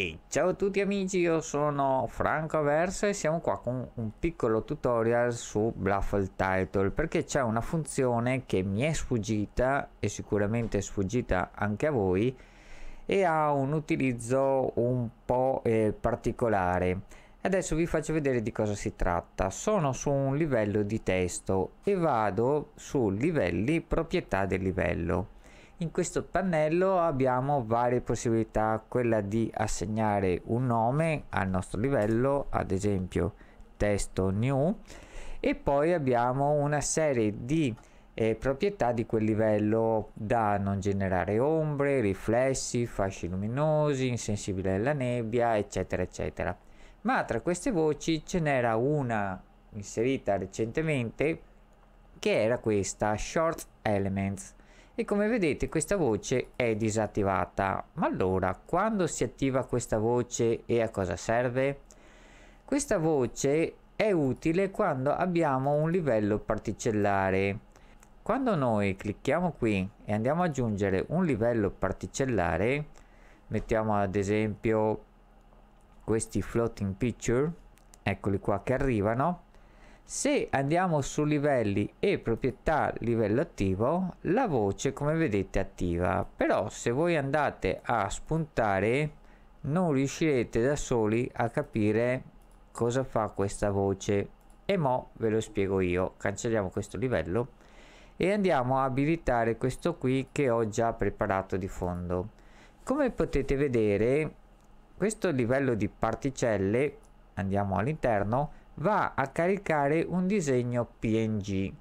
E ciao a tutti amici, io sono Franco Aversa e siamo qua con un piccolo tutorial su Bluffle Title perché c'è una funzione che mi è sfuggita e sicuramente è sfuggita anche a voi e ha un utilizzo un po' eh, particolare. Adesso vi faccio vedere di cosa si tratta. Sono su un livello di testo e vado su livelli proprietà del livello in questo pannello abbiamo varie possibilità quella di assegnare un nome al nostro livello ad esempio testo new e poi abbiamo una serie di eh, proprietà di quel livello da non generare ombre, riflessi, fasci luminosi, insensibile alla nebbia, eccetera, eccetera. Ma tra queste voci ce n'era una inserita recentemente che era questa Short Elements e come vedete questa voce è disattivata. Ma allora quando si attiva questa voce e a cosa serve? Questa voce è utile quando abbiamo un livello particellare. Quando noi clicchiamo qui e andiamo ad aggiungere un livello particellare, mettiamo ad esempio questi floating picture, eccoli qua che arrivano, se andiamo su livelli e proprietà livello attivo, la voce come vedete è attiva, però se voi andate a spuntare non riuscirete da soli a capire cosa fa questa voce. E mo ve lo spiego io. Cancelliamo questo livello e andiamo a abilitare questo qui che ho già preparato di fondo. Come potete vedere questo livello di particelle, andiamo all'interno, va a caricare un disegno PNG.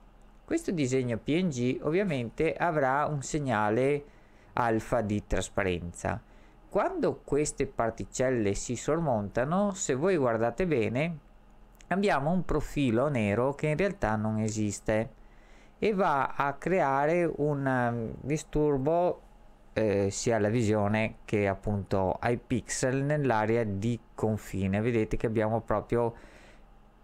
Questo disegno PNG ovviamente avrà un segnale alfa di trasparenza. Quando queste particelle si sormontano, se voi guardate bene, abbiamo un profilo nero che in realtà non esiste e va a creare un um, disturbo eh, sia alla visione che appunto ai pixel nell'area di confine. Vedete che abbiamo proprio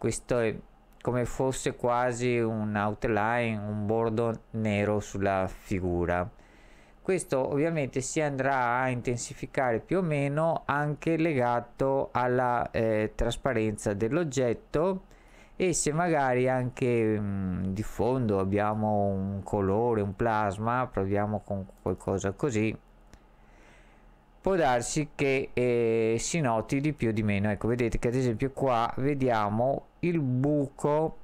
questo è come fosse quasi un outline, un bordo nero sulla figura. Questo ovviamente si andrà a intensificare più o meno anche legato alla eh, trasparenza dell'oggetto e se magari anche mh, mm, di fondo abbiamo un colore, un plasma, proviamo con qualcosa così, può darsi che eh, si noti di più o di meno. Ecco, vedete che ad esempio qua vediamo il buco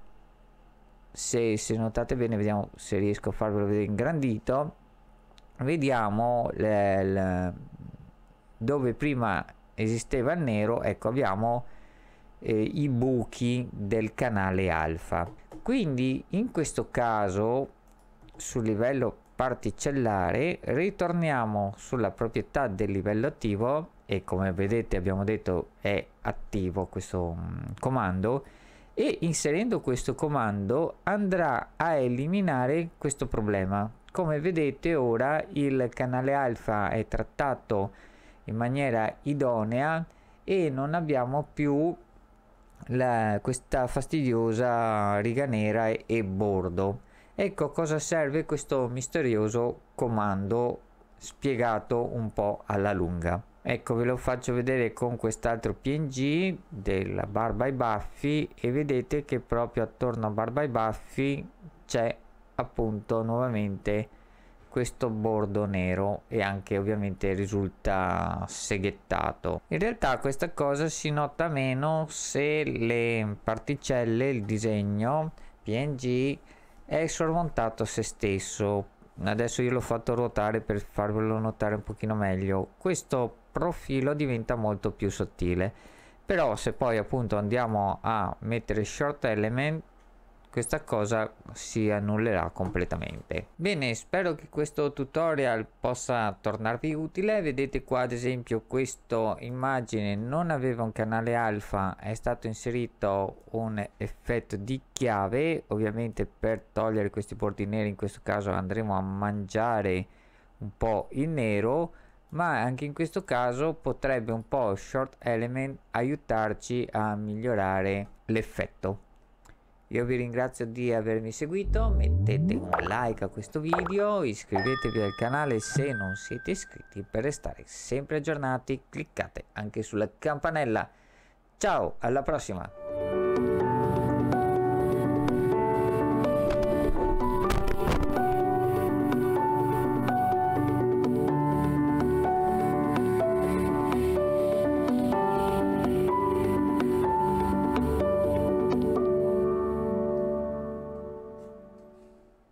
se, se notate bene vediamo se riesco a farvelo vedere ingrandito vediamo le, le, dove prima esisteva il nero ecco abbiamo eh, i buchi del canale alfa quindi in questo caso sul livello particellare ritorniamo sulla proprietà del livello attivo e come vedete abbiamo detto è attivo questo mm, comando e inserendo questo comando andrà a eliminare questo problema. Come vedete ora il canale alfa è trattato in maniera idonea e non abbiamo più la, questa fastidiosa riga nera e, e bordo. Ecco a cosa serve questo misterioso comando spiegato un po' alla lunga ecco ve lo faccio vedere con quest'altro png della barba ai baffi e vedete che proprio attorno a barba ai baffi c'è appunto nuovamente questo bordo nero e anche ovviamente risulta seghettato in realtà questa cosa si nota meno se le particelle il disegno png è sormontato a se stesso adesso io l'ho fatto ruotare per farvelo notare un pochino meglio questo profilo diventa molto più sottile però se poi appunto andiamo a mettere short element questa cosa si annullerà completamente bene spero che questo tutorial possa tornarvi utile vedete qua ad esempio questa immagine non aveva un canale alfa è stato inserito un effetto di chiave ovviamente per togliere questi bordi neri in questo caso andremo a mangiare un po' il nero ma anche in questo caso potrebbe un po' short element aiutarci a migliorare l'effetto io vi ringrazio di avermi seguito mettete un like a questo video iscrivetevi al canale se non siete iscritti per restare sempre aggiornati cliccate anche sulla campanella ciao alla prossima